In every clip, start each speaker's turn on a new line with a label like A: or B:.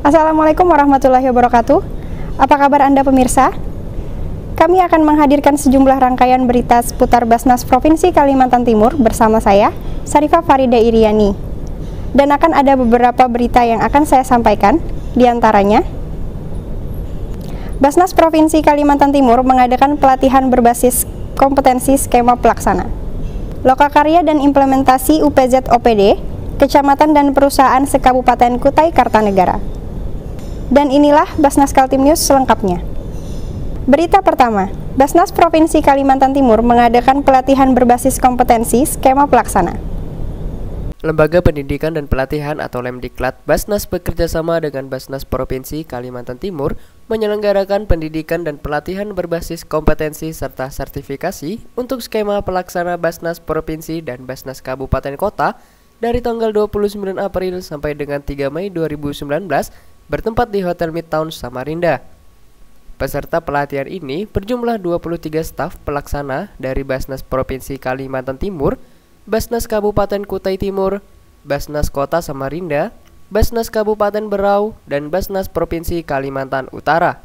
A: Assalamualaikum warahmatullahi wabarakatuh. Apa kabar Anda pemirsa? Kami akan menghadirkan sejumlah rangkaian berita seputar Basnas Provinsi Kalimantan Timur bersama saya, Sarifa Farida Iriani. Dan akan ada beberapa berita yang akan saya sampaikan, diantaranya Basnas Provinsi Kalimantan Timur mengadakan pelatihan berbasis kompetensi skema pelaksana. Lokakarya dan implementasi UPZ OPD, kecamatan dan perusahaan sekabupaten Kutai Kartanegara. Dan inilah Basnas Kaltim News selengkapnya. Berita pertama, Basnas Provinsi Kalimantan Timur mengadakan pelatihan berbasis kompetensi skema pelaksana.
B: Lembaga Pendidikan dan Pelatihan atau Lemdiklat Basnas bekerjasama dengan Basnas Provinsi Kalimantan Timur menyelenggarakan pendidikan dan pelatihan berbasis kompetensi serta sertifikasi untuk skema pelaksana Basnas Provinsi dan Basnas Kabupaten Kota dari tanggal 29 April sampai dengan 3 Mei 2019 bertempat di Hotel Midtown Samarinda. Peserta pelatihan ini berjumlah 23 staf pelaksana dari Basnas Provinsi Kalimantan Timur, Basnas Kabupaten Kutai Timur, Basnas Kota Samarinda, Basnas Kabupaten Berau, dan Basnas Provinsi Kalimantan Utara.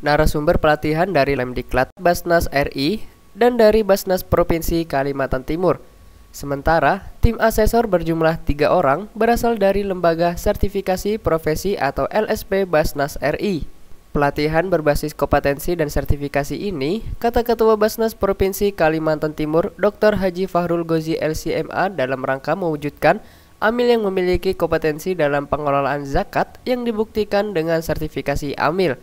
B: Narasumber pelatihan dari Lemdiklat Basnas RI dan dari Basnas Provinsi Kalimantan Timur – Sementara, tim asesor berjumlah tiga orang berasal dari Lembaga Sertifikasi Profesi atau LSP Basnas RI. Pelatihan berbasis kompetensi dan sertifikasi ini, kata Ketua Basnas Provinsi Kalimantan Timur Dr. Haji Fahrul Gozi LCMA dalam rangka mewujudkan amil yang memiliki kompetensi dalam pengelolaan zakat yang dibuktikan dengan sertifikasi amil.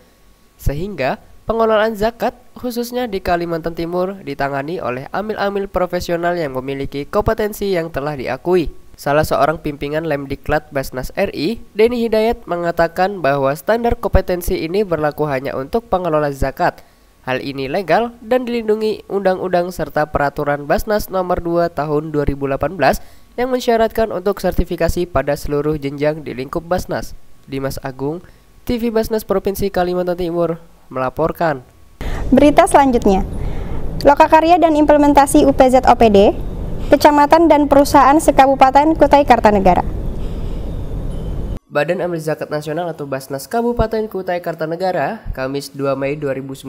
B: Sehingga, pengelolaan zakat khususnya di Kalimantan Timur, ditangani oleh amil-amil profesional yang memiliki kompetensi yang telah diakui. Salah seorang pimpinan Lemdiklat Basnas RI, Denny Hidayat mengatakan bahwa standar kompetensi ini berlaku hanya untuk pengelola zakat. Hal ini legal dan dilindungi undang-undang serta peraturan Basnas nomor 2 tahun 2018 yang mensyaratkan untuk sertifikasi pada seluruh jenjang di lingkup Basnas. Dimas Agung, TV Basnas Provinsi Kalimantan Timur melaporkan.
A: Berita selanjutnya. Lokakarya dan implementasi UPZ OPD, kecamatan dan perusahaan sekabupaten Kutai Kartanegara.
B: Badan Amil Zakat Nasional atau Basnas Kabupaten Kutai Kartanegara, Kamis 2 Mei 2019,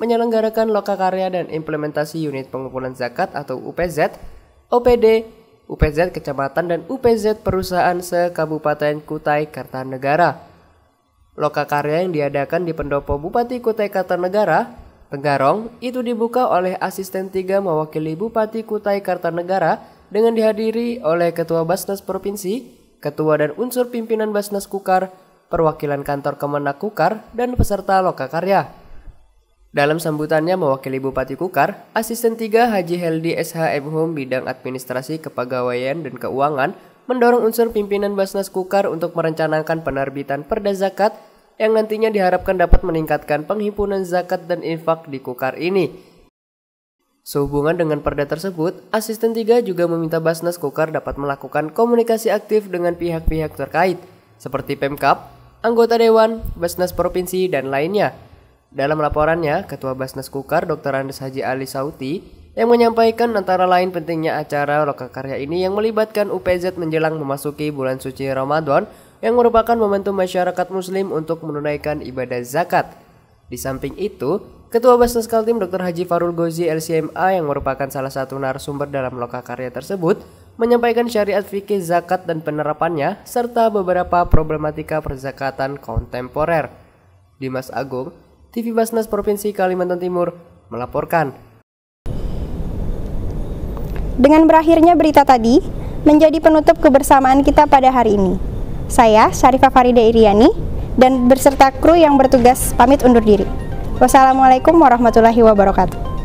B: menyelenggarakan lokakarya dan implementasi unit pengumpulan zakat atau UPZ, OPD, UPZ Kecamatan dan UPZ Perusahaan se-Kabupaten Kutai Kartanegara. Lokakarya yang diadakan di pendopo Bupati Kutai Kartanegara Penggarong itu dibuka oleh asisten tiga mewakili Bupati Kutai Kartanegara dengan dihadiri oleh Ketua Basnas Provinsi, Ketua dan unsur pimpinan Basnas Kukar, perwakilan kantor Kemenak Kukar, dan peserta lokakarya. Dalam sambutannya mewakili Bupati Kukar, Asisten Tiga Haji Heldi SH Home bidang administrasi kepegawaian dan keuangan mendorong unsur pimpinan Basnas Kukar untuk merencanakan penerbitan perda zakat yang nantinya diharapkan dapat meningkatkan penghimpunan zakat dan infak di Kukar ini. Sehubungan dengan perda tersebut, Asisten 3 juga meminta Basnas Kukar dapat melakukan komunikasi aktif dengan pihak-pihak terkait, seperti Pemkap, anggota Dewan, Basnas Provinsi, dan lainnya. Dalam laporannya, Ketua Basnas Kukar Dr. Andes Haji Ali Sauti yang menyampaikan antara lain pentingnya acara lokakarya ini yang melibatkan UPZ menjelang memasuki bulan suci Ramadan yang merupakan momentum masyarakat muslim untuk menunaikan ibadah zakat. Di samping itu, Ketua Basnas Kaltim Dr. Haji Farul Gozi LCMA yang merupakan salah satu narasumber dalam lokakarya tersebut menyampaikan syariat fikih zakat dan penerapannya serta beberapa problematika perzakatan kontemporer. Dimas Agung, TV Basnas Provinsi Kalimantan Timur melaporkan.
A: Dengan berakhirnya berita tadi, menjadi penutup kebersamaan kita pada hari ini. Saya Syarifah Farida Iriani dan berserta kru yang bertugas pamit undur diri. Wassalamualaikum warahmatullahi wabarakatuh.